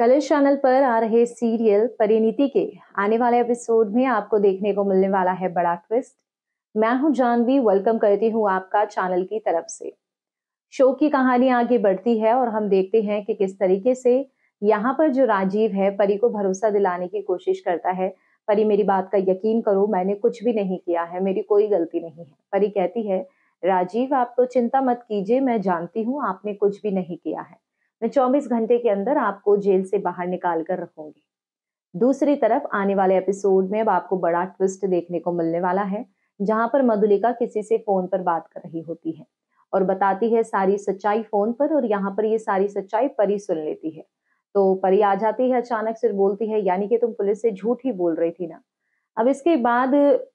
colour channel पर आ रहे serial Parineeti के आने वाले एपिसोड में आपको देखने को मिलने वाला है बड़ा ट्विस्ट मैं हूं जानवी वेलकम करती हूं आपका चैनल की तरफ से शो की कहानी आगे बढ़ती है और हम देखते हैं कि किस तरीके से यहाँ पर जो राजीव है परी को भरोसा दिलाने की कोशिश करता है परी मेरी बात का यकीन करो मैंने कुछ भी नहीं किया है मेरी कोई गलती नहीं है परी कहती है राजीव आप तो चिंता मत कीजिए मैं जानती हूँ आपने कुछ भी नहीं किया है मैं 24 घंटे के अंदर आपको जेल से बाहर निकाल कर रखूंगी दूसरी तरफ आने वाले एपिसोड में अब आपको बड़ा ट्विस्ट देखने को मिलने वाला है जहां पर मधुलिका किसी से फोन पर बात कर रही होती है और बताती है सारी सच्चाई फोन पर और यहाँ पर ये सारी सच्चाई परी सुन लेती है तो परी आ जाती है अचानक से बोलती है यानी कि तुम पुलिस से झूठ ही बोल रही थी ना अब इसके बाद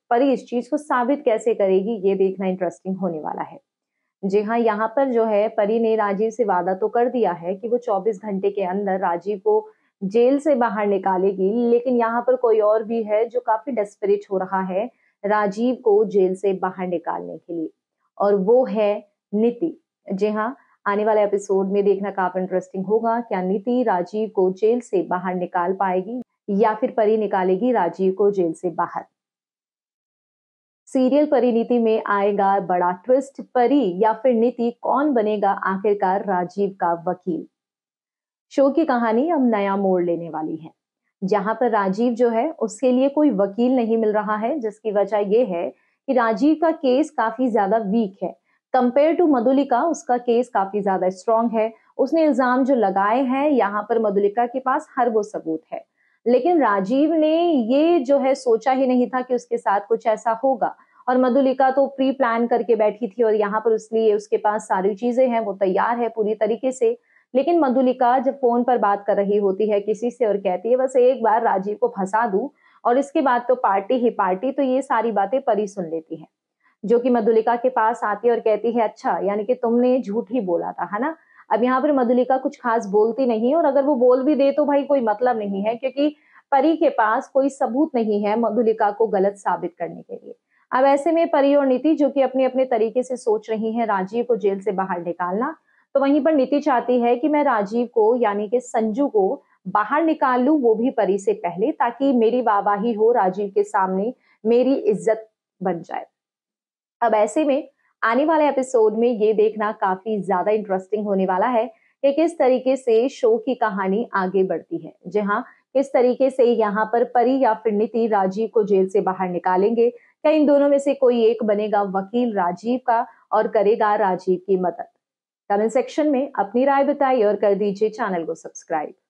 परी इस चीज को साबित कैसे करेगी ये देखना इंटरेस्टिंग होने वाला है जी हाँ यहाँ पर जो है परी ने राजीव से वादा तो कर दिया है कि वो 24 घंटे के अंदर राजीव को जेल से बाहर निकालेगी लेकिन यहाँ पर कोई और भी है जो काफी डेस्परेट हो रहा है राजीव को जेल से बाहर निकालने के लिए और वो है नीति जी हाँ आने वाले एपिसोड में देखना काफी इंटरेस्टिंग होगा क्या नीति राजीव को जेल से बाहर निकाल पाएगी या फिर परी निकालेगी राजीव को जेल से बाहर सीरियल परिनीति में आएगा बड़ा ट्विस्ट परी या फिर नीति कौन बनेगा आखिरकार राजीव का वकील शो की कहानी अब नया मोड़ लेने वाली है जहां पर राजीव जो है उसके लिए कोई वकील नहीं मिल रहा है जिसकी वजह यह है कि राजीव का केस काफी ज्यादा वीक है कंपेयर टू मधुलिका उसका केस काफी ज्यादा स्ट्रांग है उसने इल्जाम जो लगाए हैं यहाँ पर मधुलिका के पास हर वो सबूत है लेकिन राजीव ने ये जो है सोचा ही नहीं था कि उसके साथ कुछ ऐसा होगा और मधुलिका तो प्री प्लान करके बैठी थी और यहाँ पर इसलिए उसके पास सारी चीजें हैं वो तैयार है पूरी तरीके से लेकिन मधुलिका जब फोन पर बात कर रही होती है किसी से और कहती है बस एक बार राजीव को फंसा दू और इसके बाद तो पार्टी ही पार्टी तो ये सारी बातें परी सुन लेती है जो कि मधुलिका के पास आती है और कहती है अच्छा यानी कि तुमने झूठ ही बोला था है ना अब यहाँ पर मधुलिका कुछ खास बोलती नहीं और अगर वो बोल भी दे तो भाई कोई मतलब नहीं है क्योंकि परी के पास कोई सबूत नहीं है मधुलिका को गलत साबित करने के लिए अब ऐसे में परी और नीति जो कि अपने अपने तरीके से सोच रही हैं राजीव को जेल से बाहर निकालना तो वहीं पर नीति चाहती है कि मैं राजीव को यानी कि संजू को बाहर निकाल लूं वो भी परी से पहले ताकि मेरी वाहवाही हो राजीव के सामने मेरी इज्जत बन जाए अब ऐसे में आने वाले एपिसोड में ये देखना काफी ज्यादा इंटरेस्टिंग होने वाला है कि किस तरीके से शो की कहानी आगे बढ़ती है जी हाँ किस तरीके से यहाँ पर परी या फिर नीति राजीव को जेल से बाहर निकालेंगे क्या इन दोनों में से कोई एक बनेगा वकील राजीव का और करेगा राजीव की मदद कमेंट सेक्शन में अपनी राय बताइए और कर दीजिए चैनल को सब्सक्राइब